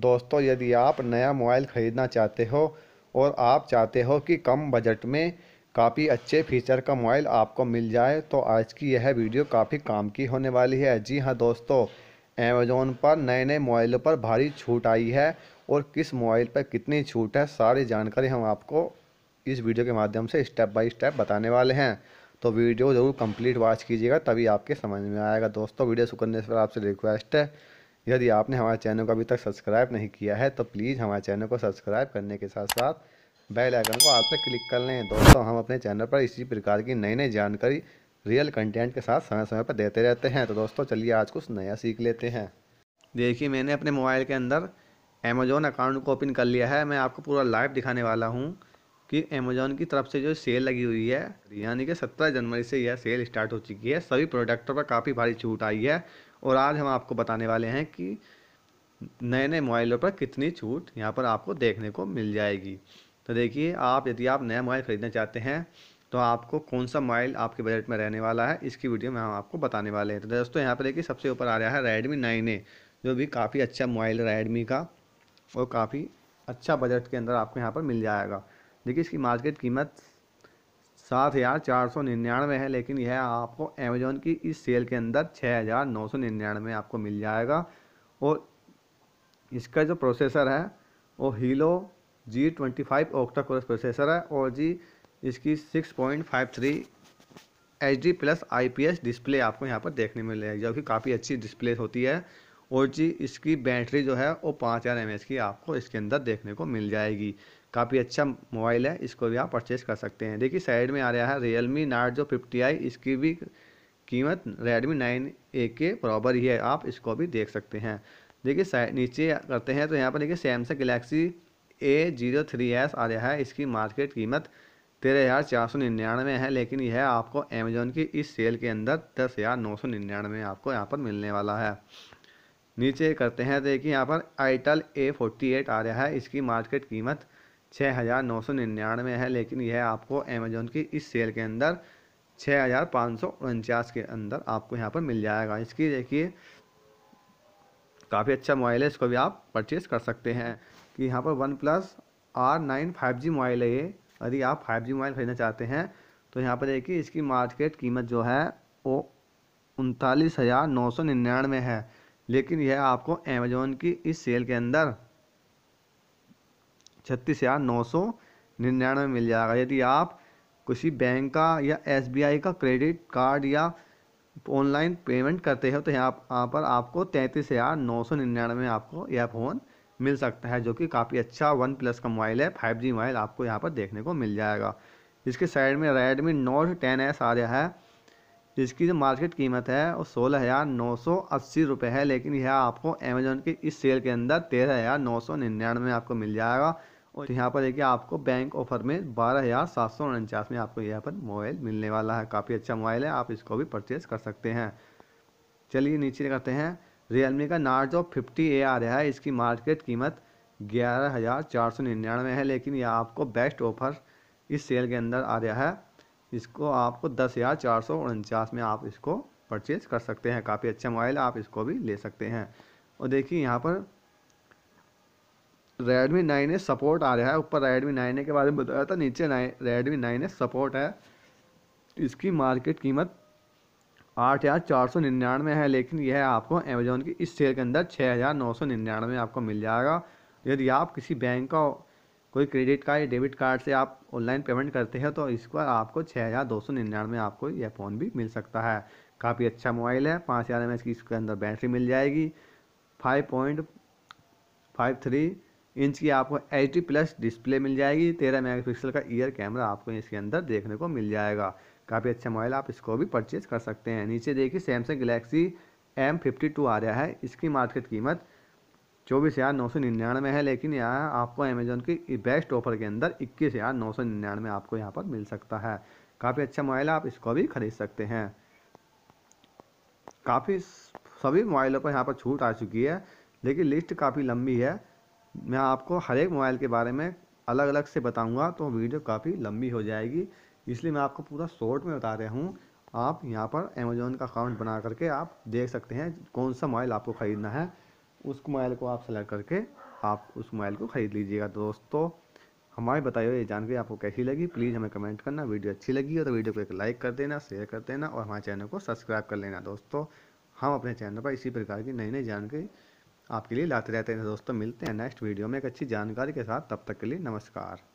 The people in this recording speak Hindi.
दोस्तों यदि आप नया मोबाइल ख़रीदना चाहते हो और आप चाहते हो कि कम बजट में काफ़ी अच्छे फीचर का मोबाइल आपको मिल जाए तो आज की यह वीडियो काफ़ी काम की होने वाली है जी हाँ दोस्तों अमेज़ोन पर नए नए मोबाइलों पर भारी छूट आई है और किस मोबाइल पर कितनी छूट है सारी जानकारी हम आपको इस वीडियो के माध्यम से स्टेप बाय स्टेप बताने वाले हैं तो वीडियो ज़रूर कंप्लीट वॉच कीजिएगा तभी आपके समझ में आएगा दोस्तों वीडियो शुरू करने आपसे रिक्वेस्ट है यदि आपने हमारे चैनल को अभी तक सब्सक्राइब नहीं किया है तो प्लीज़ हमारे चैनल को सब्सक्राइब करने के साथ साथ बेल आइकन को आप पर क्लिक कर लें दोस्तों हम अपने चैनल पर इसी प्रकार की नई नई जानकारी रियल कंटेंट के साथ समय समय पर देते रहते हैं तो दोस्तों चलिए आज कुछ नया सीख लेते हैं देखिए मैंने अपने मोबाइल के अंदर अमेज़ोन अकाउंट को ओपन कर लिया है मैं आपको पूरा लाइव दिखाने वाला हूँ कि अमेज़ोन की तरफ से जो सेल लगी हुई है यानी कि सत्रह जनवरी से यह सेल स्टार्ट हो चुकी है सभी प्रोडक्टों पर काफ़ी भारी छूट आई है और आज हम आपको बताने वाले हैं कि नए नए मोबाइलों पर कितनी छूट यहाँ पर आपको देखने को मिल जाएगी तो देखिए आप यदि आप नया मोबाइल ख़रीदना चाहते हैं तो आपको कौन सा मोबाइल आपके बजट में रहने वाला है इसकी वीडियो में हम आपको बताने वाले हैं तो दोस्तों यहाँ पर देखिए सबसे ऊपर आ रहा है रेडमी नाइन ए जो भी काफ़ी अच्छा मोबाइल है रेडमी का और काफ़ी अच्छा बजट के अंदर आपको यहाँ पर मिल जाएगा देखिए इसकी मार्केट कीमत सात हज़ार चार सौ निन्यानवे है लेकिन यह आपको अमेजोन की इस सेल के अंदर छः हज़ार नौ सौ निन्यानवे आपको मिल जाएगा और इसका जो प्रोसेसर है वो Helio G twenty five octa cores processor है और जी इसकी six point five three H D plus I P S display आपको यहाँ पर देखने में मिलेगी जो कि काफ़ी अच्छी डिस्प्ले होती है और जी इसकी बैटरी जो है वो पाँच हज़ार एम एच की आपको इसके अंदर देखने को मिल जाएगी काफ़ी अच्छा मोबाइल है इसको भी आप परचेज़ कर सकते हैं देखिए साइड में आ रहा है रियल मी नाट जो फिफ्टी आई इसकी भी कीमत रेडमी नाइन ए के बराबर ही है आप इसको भी देख सकते हैं देखिए नीचे करते हैं तो यहाँ पर देखिए Samsung Galaxy A zero three S आ रहा है इसकी मार्केट कीमत तेरह हज़ार चार सौ निन्यानवे है लेकिन यह आपको अमेजोन की इस सेल के अंदर दस हज़ार नौ सौ निन्यानवे आपको यहाँ पर मिलने वाला है नीचे करते हैं देखिए यहाँ पर आईटल ए फोर्टी एट आ रहा है इसकी मार्केट कीमत छः हज़ार नौ सौ निन्यानवे है लेकिन यह आपको अमेजोन की इस सेल के अंदर छः हज़ार पाँच सौ उनचास के अंदर आपको यहाँ पर मिल जाएगा इसकी देखिए काफ़ी अच्छा मोबाइल है इसको भी आप परचेज़ कर सकते हैं कि यहाँ पर one plus R nine five G mobile है ये यदि आप फाइव जी मोबाइल खरीदना चाहते हैं तो यहाँ पर देखिए इसकी मार्केट कीमत जो है वो उनतालीस हज़ार नौ सौ निन्यानवे है लेकिन यह आपको अमेजोन की इस सेल के अंदर छत्तीस हज़ार नौ सौ निन्यानवे मिल जाएगा यदि आप किसी बैंक का या एसबीआई का क्रेडिट कार्ड या ऑनलाइन पेमेंट करते हो तो यहाँ यहाँ पर आपको तैंतीस हज़ार नौ सौ निन्यानवे आपको यह फ़ोन मिल सकता है जो कि काफ़ी अच्छा वन प्लस का मोबाइल है फाइव जी मोबाइल आपको यहाँ पर देखने को मिल जाएगा इसके साइड में रेडमी नोट टेन एस आ रहा है जिसकी जो मार्केट कीमत है वो सोलह हज़ार नौ सौ अस्सी रुपये है लेकिन यह आपको अमेजोन की इस सेल के अंदर तेरह हज़ार नौ सौ निन्यानवे आपको मिल जाएगा और तो यहाँ पर देखिए आपको बैंक ऑफर में बारह हज़ार सात सौ उनचास में आपको यहाँ पर मोबाइल मिलने वाला है काफ़ी अच्छा मोबाइल है आप इसको भी परचेज़ कर सकते हैं चलिए नीचे करते हैं रियलमी का नार्जो फिफ्टी ए आ रहा है इसकी मार्केट कीमत ग्यारह हज़ार चार सौ निन्यानवे है लेकिन यह आपको बेस्ट ऑफर इस सेल के अंदर आ रहा है इसको आपको दस हज़ार चार सौ उनचास में आप इसको परचेज़ कर सकते हैं काफ़ी अच्छा मोबाइल आप इसको भी ले सकते हैं और देखिए यहाँ पर रेडमी नाइन ए सपोर्ट आ रहा है ऊपर रेडमी नाइन ए के बारे में बताया था नीचे nine Redmi nine A support है इसकी मार्केट कीमत आठ हज़ार चार सौ निन्यानवे है लेकिन यह आपको अमेजोन की इस सेल के अंदर छः हज़ार नौ सौ निन्यानवे आपको मिल जाएगा यदि आप किसी बैंक का कोई क्रेडिट कार्ड या डेबिट कार्ड से आप ऑनलाइन पेमेंट करते हैं तो इस पर आपको छः हज़ार दो सौ निन्यानवे आपको यह फ़ोन भी मिल सकता है काफ़ी अच्छा मोबाइल है पाँच हज़ार एम एच की इसके अंदर बैटरी मिल जाएगी five point five three inch की आपको एच प्लस डिस्प्ले मिल जाएगी तेरह मेगापिक्सल का ईयर कैमरा आपको इसके अंदर देखने को मिल जाएगा काफ़ी अच्छा मोबाइल आप इसको भी परचेज कर सकते हैं नीचे देखिए Samsung Galaxy M fifty two आ रहा है इसकी मार्केट कीमत चौबीस हज़ार नौ सौ निन्यानवे है लेकिन यहाँ आपको अमेजोन की बेस्ट ऑफर के अंदर इक्कीस हज़ार नौ सौ निन्यानवे आपको यहाँ पर मिल सकता है काफ़ी अच्छा मोबाइल आप इसको भी खरीद सकते हैं काफ़ी सभी मोबाइलों पर यहाँ पर छूट आ चुकी है लेकिन लिस्ट काफ़ी लंबी है मैं आपको हर एक मोबाइल के बारे में अलग अलग से बताऊंगा तो वीडियो काफ़ी लंबी हो जाएगी इसलिए मैं आपको पूरा शॉर्ट में बता रहा हूँ आप यहाँ पर अमेज़ोन का अकाउंट बना करके आप देख सकते हैं कौन सा मोबाइल आपको ख़रीदना है उस मोबाइल को आप सेलेक्ट करके आप उस मोबाइल को ख़रीद लीजिएगा दोस्तों हमारे बताइए ये जानकारी आपको कैसी लगी प्लीज़ हमें कमेंट करना वीडियो अच्छी लगी हो तो वीडियो को एक लाइक कर देना शेयर कर देना और हमारे चैनल को सब्सक्राइब कर लेना दोस्तों हम अपने चैनल पर इसी प्रकार की नई नई जानकारी आपके लिए लाते रहते हैं दोस्तों मिलते हैं नेक्स्ट वीडियो में एक अच्छी जानकारी के साथ तब तक के लिए नमस्कार